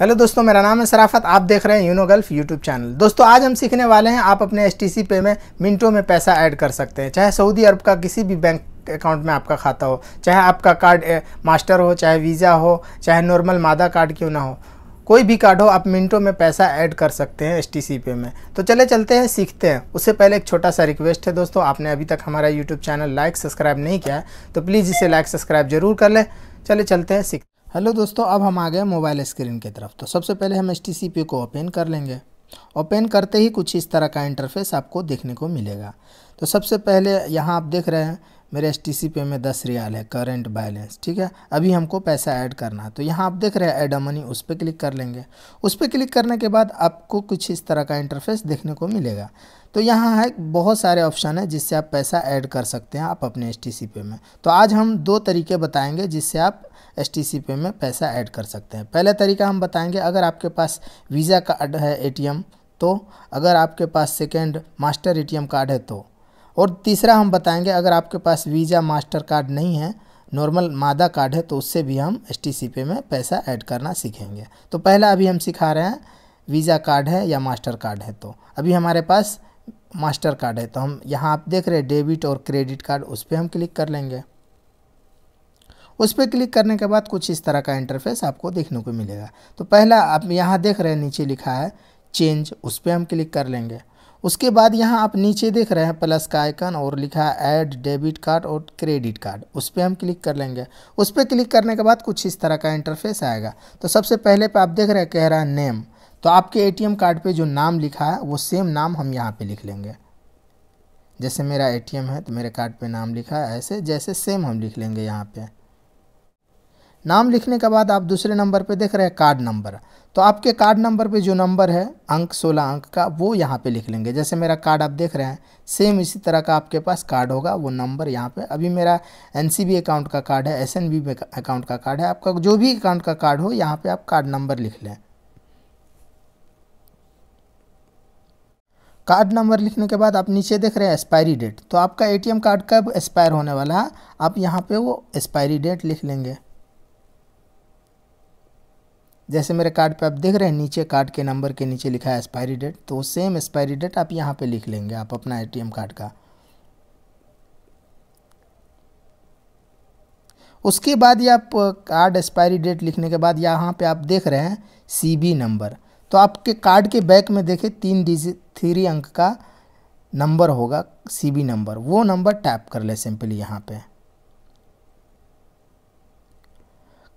hello दोस्तों मेरा नाम है सराफत आप देख रहे हैं यूनो गल्फ यूट्यूब चैनल दोस्तों आज हम सीखने वाले हैं आप अपने एस टी पे में मिनटों में पैसा ऐड कर सकते हैं चाहे सऊदी अरब का किसी भी बैंक अकाउंट में आपका खाता हो चाहे आपका कार्ड मास्टर हो चाहे वीज़ा हो चाहे नॉर्मल मादा कार्ड क्यों ना हो कोई भी कार्ड हो आप मिनटों में पैसा ऐड कर सकते हैं एस पे में तो चले चलते हैं सीखते हैं उससे पहले एक छोटा सा रिक्वेस्ट है दोस्तों आपने अभी तक हमारा यूट्यूब चैनल लाइक सब्सक्राइब नहीं किया है तो प्लीज़ इसे लाइक सब्सक्राइब जरूर कर लें चले चलते हैं सीख हेलो दोस्तों अब हम आ गए मोबाइल स्क्रीन की तरफ तो सबसे पहले हम एस को ओपन कर लेंगे ओपन करते ही कुछ इस तरह का इंटरफेस आपको देखने को मिलेगा तो सबसे पहले यहाँ आप देख रहे हैं मेरे एस टी सी पे में दस रियाल है करंट बैलेंस ठीक है अभी हमको पैसा ऐड करना है तो यहाँ आप देख रहे हैं ऐड मनी उस पर क्लिक कर लेंगे उस पर क्लिक करने के बाद आपको कुछ इस तरह का इंटरफेस देखने को मिलेगा तो यहाँ है बहुत सारे ऑप्शन है जिससे आप पैसा ऐड कर सकते हैं आप अपने एस टी सी पे में तो आज हम दो तरीके बताएंगे जिससे आप एस टी पे में पैसा ऐड कर सकते हैं पहला तरीका हम बताएंगे अगर आपके पास वीज़ा कार्ड है एटीएम तो अगर आपके पास सेकेंड मास्टर एटीएम कार्ड है तो और तीसरा हम बताएंगे अगर आपके पास वीज़ा मास्टर कार्ड नहीं है नॉर्मल मादा कार्ड है तो उससे भी हम एस पे में पैसा ऐड करना सीखेंगे तो पहला अभी हम सिखा रहे हैं वीज़ा कार्ड है या मास्टर कार्ड है तो अभी हमारे पास मास्टर कार्ड है तो हम यहाँ आप देख रहे हैं डेबिट और क्रेडिट कार्ड उस पर हम क्लिक कर लेंगे उस पर क्लिक करने के बाद कुछ इस तरह का इंटरफेस आपको देखने को मिलेगा तो पहला आप यहाँ देख रहे हैं नीचे लिखा है चेंज उस पर हम क्लिक कर लेंगे उसके बाद यहाँ आप नीचे देख रहे हैं प्लस का आइकन और लिखा है ऐड डेबिट कार्ड और क्रेडिट कार्ड उस पर हम क्लिक कर लेंगे उस पर क्लिक करने के बाद कुछ इस तरह का इंटरफेस आएगा तो सबसे पहले पे आप देख रहे हैं कह रहा है नेम तो आपके एटीएम कार्ड पे जो नाम लिखा है वो सेम नाम हम यहाँ पे लिख लेंगे जैसे मेरा ए है तो मेरे कार्ड पर नाम लिखा है ऐसे जैसे सेम हम लिख लेंगे यहाँ पर नाम लिखने के बाद आप दूसरे नंबर पे देख रहे हैं कार्ड नंबर तो आपके कार्ड नंबर पे जो नंबर है अंक सोलह अंक का वो यहाँ पे लिख लेंगे जैसे मेरा कार्ड आप देख रहे हैं सेम इसी तरह का आपके पास कार्ड होगा वो नंबर यहाँ पे अभी मेरा एन अकाउंट का कार्ड है एस अकाउंट का कार्ड है आपका जो भी अकाउंट का कार्ड हो यहाँ पर आप कार्ड नंबर लिख लें कार्ड नंबर लिखने के बाद आप नीचे देख रहे हैं एक्सपायरी डेट तो आपका एटीएम कार्ड कब एक्सपायर होने वाला है आप यहाँ पे वो एक्सपायरी डेट लिख लेंगे जैसे मेरे कार्ड पे आप देख रहे हैं नीचे कार्ड के नंबर के नीचे लिखा है एक्सपायरी डेट तो सेम एक्सपायरी डेट आप यहाँ पे लिख लेंगे आप अपना एटीएम कार्ड का उसके बाद ये आप कार्ड एक्सपायरी डेट लिखने के बाद यहाँ पे आप देख रहे हैं सीबी नंबर तो आपके कार्ड के बैक में देखे तीन डिजिट थ्री अंक का नंबर होगा सीबी नंबर वो नंबर टैप कर ले सिंपली यहाँ पर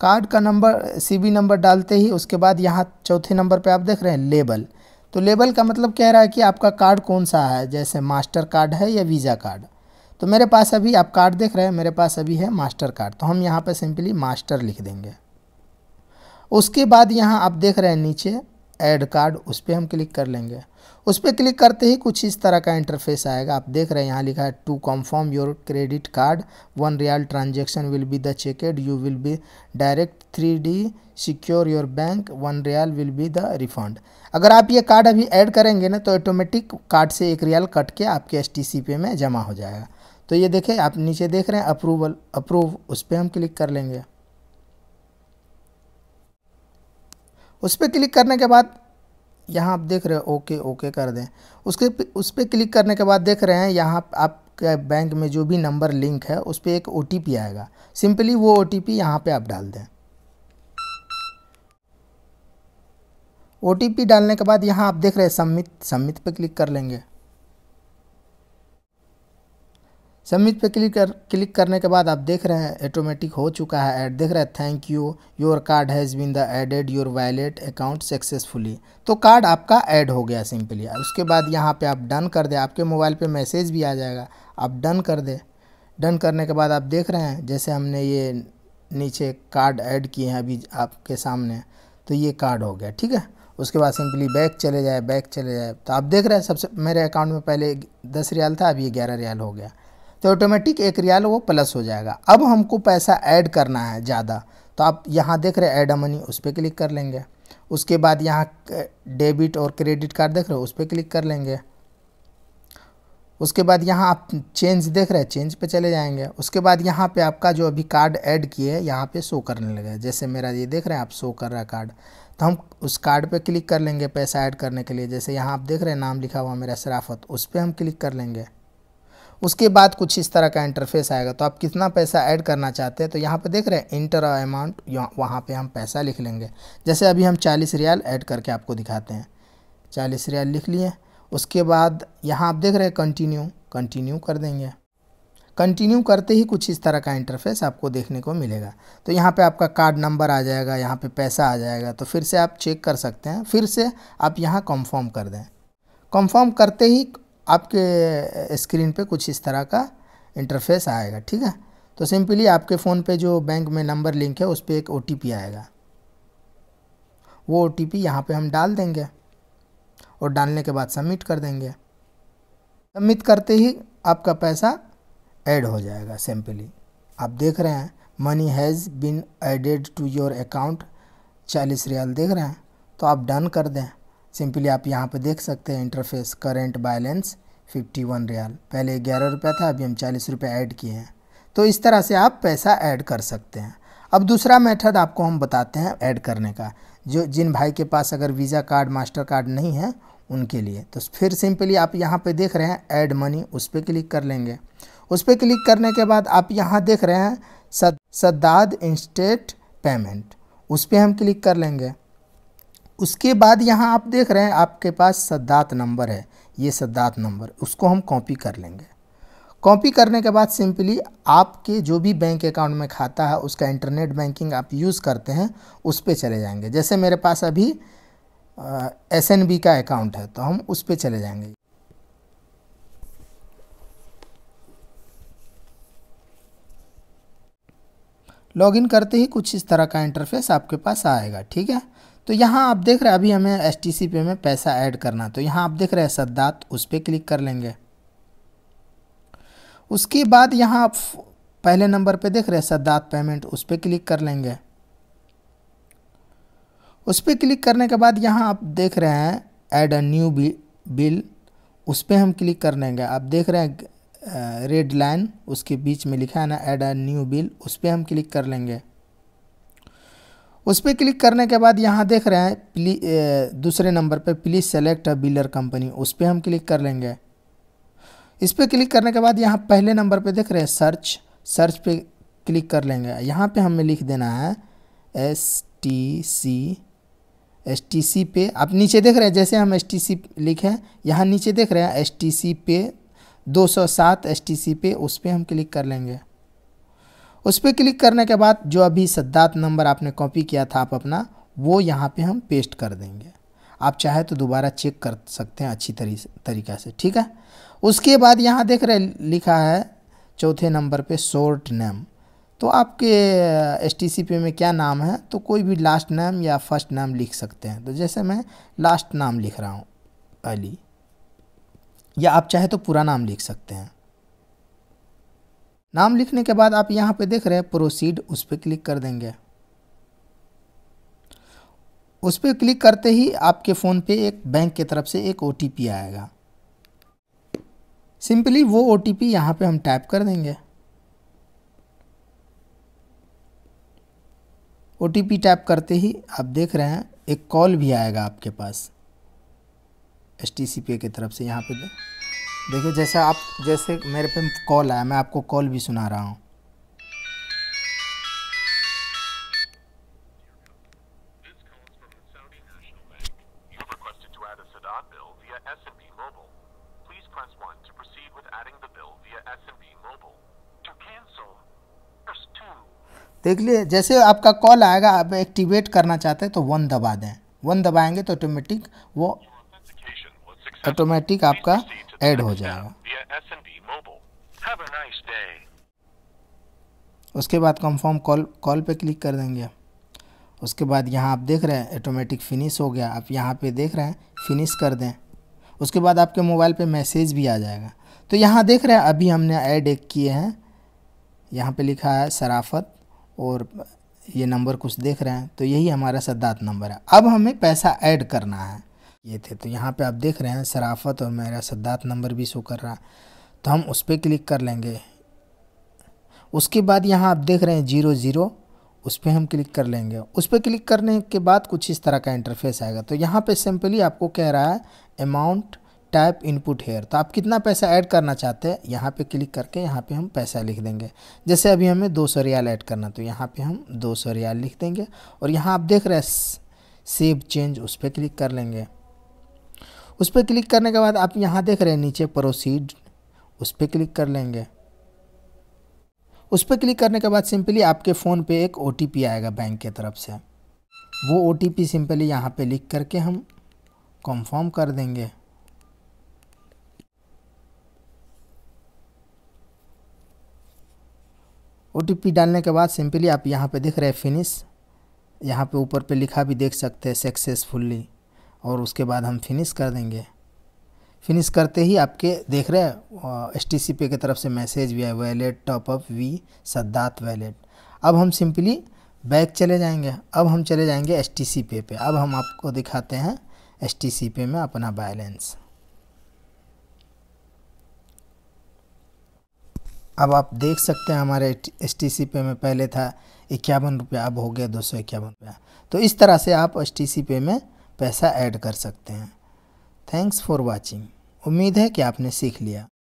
कार्ड का नंबर सीबी नंबर डालते ही उसके बाद यहाँ चौथे नंबर पे आप देख रहे हैं लेबल तो लेबल का मतलब कह रहा है कि आपका कार्ड कौन सा है जैसे मास्टर कार्ड है या वीज़ा कार्ड तो मेरे पास अभी आप कार्ड देख रहे हैं मेरे पास अभी है मास्टर कार्ड तो हम यहाँ पर सिंपली मास्टर लिख देंगे उसके बाद यहाँ आप देख रहे हैं नीचे ऐड कार्ड उस पर हम क्लिक कर लेंगे उस पर क्लिक करते ही कुछ इस तरह का इंटरफेस आएगा आप देख रहे हैं यहाँ लिखा है to confirm your credit card one riyal transaction will be the checked you will be direct three D secure your bank one riyal will be the refund अगर आप ये कार्ड अभी ऐड करेंगे ना तो ऑटोमेटिक कार्ड से एक real cut के आपके एस टी सी पे में जमा हो जाएगा तो ये देखें आप नीचे देख रहे हैं अप्रूवल अप्रूव उस पर हम क्लिक कर लेंगे उस पर क्लिक करने के बाद यहाँ आप देख रहे हो ओके ओके कर दें उसके उस पर क्लिक करने के बाद देख रहे हैं यहाँ आपके बैंक में जो भी नंबर लिंक है उस पर एक ओ आएगा सिंपली वो ओ टी यहाँ पर आप डाल दें ओ डालने के बाद यहाँ आप देख रहे हैं सम्मित सम्मित पे क्लिक कर लेंगे सबमिट पे क्लिक कर क्लिक करने के बाद आप देख रहे हैं ऑटोमेटिक हो चुका है ऐड देख रहे हैं thank you your card has been the added your wallet account successfully तो कार्ड आपका ऐड हो गया सिंपली उसके बाद यहाँ पे आप डन कर दें आपके मोबाइल पे मैसेज भी आ जाएगा आप डन कर दें डन करने के बाद आप देख रहे हैं जैसे हमने ये नीचे कार्ड ऐड किए हैं अभी आपके सामने तो ये कार्ड हो गया ठीक है उसके बाद सिंपली बैक चले जाए बैक चले जाए तो आप देख रहे हैं सबसे मेरे अकाउंट में पहले दस रियाल था अब ये ग्यारह रियाल हो गया तो ऑटोमेटिक एक रियाल वो प्लस हो जाएगा अब हमको पैसा ऐड करना है ज़्यादा तो आप यहाँ देख रहे ऐड मनी उस पर क्लिक कर लेंगे उसके बाद यहाँ डेबिट और क्रेडिट कार्ड देख रहे हो उस पर क्लिक कर लेंगे उसके बाद यहाँ आप चेंज देख रहे हैं चेंज पे चले जाएंगे उसके बाद यहाँ पे आपका जो अभी कार्ड ऐड किए हैं यहाँ पे शो करने लगे जैसे मेरा ये देख रहे हैं आप शो कर रहा है कार्ड तो हम उस कार्ड पे क्लिक कर लेंगे पैसा ऐड करने के लिए जैसे यहाँ आप देख रहे हैं नाम लिखा हुआ मेरा शराफत उस पर हम क्लिक कर लेंगे उसके बाद कुछ इस तरह का इंटरफेस आएगा तो आप कितना पैसा ऐड करना चाहते हैं तो यहाँ पे देख रहे हैं इंटर अमाउंट वहाँ पे हम पैसा लिख लेंगे जैसे अभी हम चालीस रियाल ऐड करके आपको दिखाते हैं चालीस रियाल लिख लिए उसके बाद यहाँ आप देख रहे हैं कंटिन्यू कंटिन्यू कर देंगे कंटिन्यू करते ही कुछ इस तरह का इंटरफेस आपको देखने को मिलेगा तो यहाँ पे आपका कार्ड नंबर आ जाएगा यहाँ पे पैसा आ जाएगा तो फिर से आप चेक कर सकते हैं फिर से आप यहाँ कंफर्म कर दें कंफर्म करते ही आपके स्क्रीन पे कुछ इस तरह का इंटरफेस आएगा ठीक है तो सिंपली आपके फ़ोन पे जो बैंक में नंबर लिंक है उस पर एक ओ आएगा वो ओ टी पी यहाँ पर हम डाल देंगे और डालने के बाद सबमिट कर देंगे सबमिट करते ही आपका पैसा ऐड हो जाएगा सिंपली आप देख रहे हैं money has been added to your account चालीस रियाल देख रहे हैं तो आप डन कर दें सिंपली आप यहाँ पे देख सकते हैं interface current balance fifty one riyal पहले ग्यारह रुपया था अभी हम चालीस रुपये ऐड किए हैं तो इस तरह से आप पैसा ऐड कर सकते हैं अब दूसरा मेथड आपको हम बताते हैं ऐड करने का जो जिन भाई के पास अगर वीज़ा कार्ड मास्टर कार्ड नहीं है उनके लिए तो फिर सिंपली आप यहाँ पे देख रहे हैं ऐड मनी उस पर क्लिक कर लेंगे उस पर क्लिक करने के बाद आप यहाँ देख रहे हैं सद सद्दाद इंस्टेट पेमेंट उस पर हम क्लिक कर लेंगे उसके बाद यहाँ आप देख रहे हैं आपके पास सद्दात नंबर है ये सद्दात नंबर उसको हम कॉपी कर लेंगे कॉपी करने के बाद सिंपली आपके जो भी बैंक अकाउंट में खाता है उसका इंटरनेट बैंकिंग आप यूज़ करते हैं उस पर चले जाएंगे जैसे मेरे पास अभी एस एन बी का अकाउंट है तो हम उस पर चले जाएंगे लॉगिन करते ही कुछ इस तरह का इंटरफेस आपके पास आएगा ठीक है तो यहाँ आप देख रहे हैं अभी हमें एस टी सी पे में पैसा ऐड करना तो यहाँ आप देख रहे हैं सद्दात उस पर क्लिक कर लेंगे उसके बाद यहाँ आप पहले नंबर पे देख रहे हैं सद्दात पेमेंट उस पर क्लिक कर लेंगे उस पर क्लिक करने के बाद यहाँ आप देख रहे हैं ऐड अ न्यू बिल उस पर हम क्लिक कर लेंगे आप देख रहे हैं रेड लाइन उसके बीच में लिखा है ना ऐड अ न्यू बिल उस पर हम क्लिक कर लेंगे उस पर क्लिक करने के बाद यहाँ देख रहे हैं प्ली दूसरे नंबर पर please select a biller company उस पर हम क्लिक कर लेंगे इस पर क्लिक करने के बाद यहाँ पहले नंबर पे देख रहे हैं सर्च सर्च पे क्लिक कर लेंगे यहाँ पे हमें लिख देना है S T C S T C पे आप नीचे देख रहे हैं जैसे हम एस टी सी लिखे यहाँ नीचे देख रहे हैं एस टी सी पे दो सौ सात एस टी सी पे उस पर हम क्लिक कर लेंगे उस पर क्लिक करने के बाद जो अभी सद्दात नंबर आपने कॉपी किया था आप अपना वो यहाँ पे हम पेस्ट कर देंगे आप चाहे तो दोबारा चेक कर सकते हैं अच्छी तरी तरीका से ठीक है उसके बाद यहाँ देख रहे लिखा है चौथे नंबर पे शॉर्ट नेम तो आपके एस टी सी पे में क्या नाम है तो कोई भी लास्ट नेम या फर्स्ट नेम लिख सकते हैं तो जैसे मैं लास्ट नाम लिख रहा हूँ अली या आप चाहे तो पूरा नाम लिख सकते हैं नाम लिखने के बाद आप यहाँ पे देख रहे हैं प्रोसीड उस पर क्लिक कर देंगे उस पर क्लिक करते ही आपके फ़ोन पे एक बैंक की तरफ से एक ओ आएगा सिंपली वो ओ टी पी यहाँ पर हम टाइप कर देंगे ओ टी पी टाइप करते ही आप देख रहे हैं एक कॉल भी आएगा आपके पास एस टी सी पी की तरफ से यहाँ पे देखिए जैसे आप जैसे मेरे पे कॉल आया मैं आपको कॉल भी सुना रहा हूँ देख लिए जैसे आपका कॉल आएगा आप एक्टिवेट करना चाहते हैं तो वन दबा दें वन दबाएंगे तो ऑटोमेटिक वो ऑटोमेटिक आपका ऐड हो जाएगा उसके बाद कंफर्म कॉल कॉल पे क्लिक कर देंगे उसके बाद यहाँ आप देख रहे हैं ऑटोमेटिक फ़िनिश हो गया आप यहाँ पे देख रहे हैं फ़िनिश कर दें उसके बाद आपके मोबाइल पे मैसेज भी आ जाएगा तो यहाँ देख रहे हैं अभी हमने ऐड एक किए हैं यहाँ पे लिखा है सराफत और ये नंबर कुछ देख रहे हैं तो यही हमारा सद्दात नंबर है अब हमें पैसा ऐड करना है ये थे तो यहाँ पे आप देख रहे हैं सराफत और मेरा सद्दात नंबर भी शो कर रहा है तो हम उस पर क्लिक कर लेंगे उसके बाद यहाँ आप देख रहे हैं जीरो ज़ीरो उस पर हम क्लिक कर लेंगे उस पर क्लिक करने के बाद कुछ इस तरह का इंटरफेस आएगा तो यहाँ पे सिंपली आपको कह रहा है अमाउंट टाइप इनपुट हेयर तो आप कितना पैसा ऐड करना चाहते हैं यहाँ पे क्लिक करके यहाँ पे हम पैसा लिख देंगे जैसे अभी हमें दो सौ रियाल ऐड करना तो यहाँ पे हम दो सौ रियाल लिख देंगे और यहाँ आप देख रहे हैं सेव चेंज उस पर क्लिक कर लेंगे उस पर क्लिक करने के बाद आप यहाँ देख रहे हैं नीचे प्रोसीड उस पर क्लिक कर लेंगे उस पर क्लिक करने के बाद सिंपली आपके फ़ोन पे एक ओ आएगा बैंक के तरफ से वो ओ सिंपली यहाँ पे लिख करके हम कंफर्म कर देंगे ओ डालने के बाद सिंपली आप यहाँ पे देख रहे हैं फिनिश यहाँ पे ऊपर पे लिखा भी देख सकते हैं सक्सेसफुल्ली और उसके बाद हम फिनिश कर देंगे फिनिश करते ही आपके देख रहे हैं एस टी सी पे की तरफ से मैसेज भी है वैलेट टॉपअप वी सद्दात वैलेट अब हम सिंपली बैक चले जाएंगे अब हम चले जाएंगे एस टी सी पे पे अब हम आपको दिखाते हैं एस टी सी पे में अपना बैलेंस अब आप देख सकते हैं हमारे एस टी सी पे में पहले था इक्यावन रुपया अब हो गया दो सौ इक्यावन रुपया तो इस तरह से आप एस टी सी पे में पैसा ऐड कर सकते हैं थैंक्स फॉर वॉचिंग उम्मीद है कि आपने सीख लिया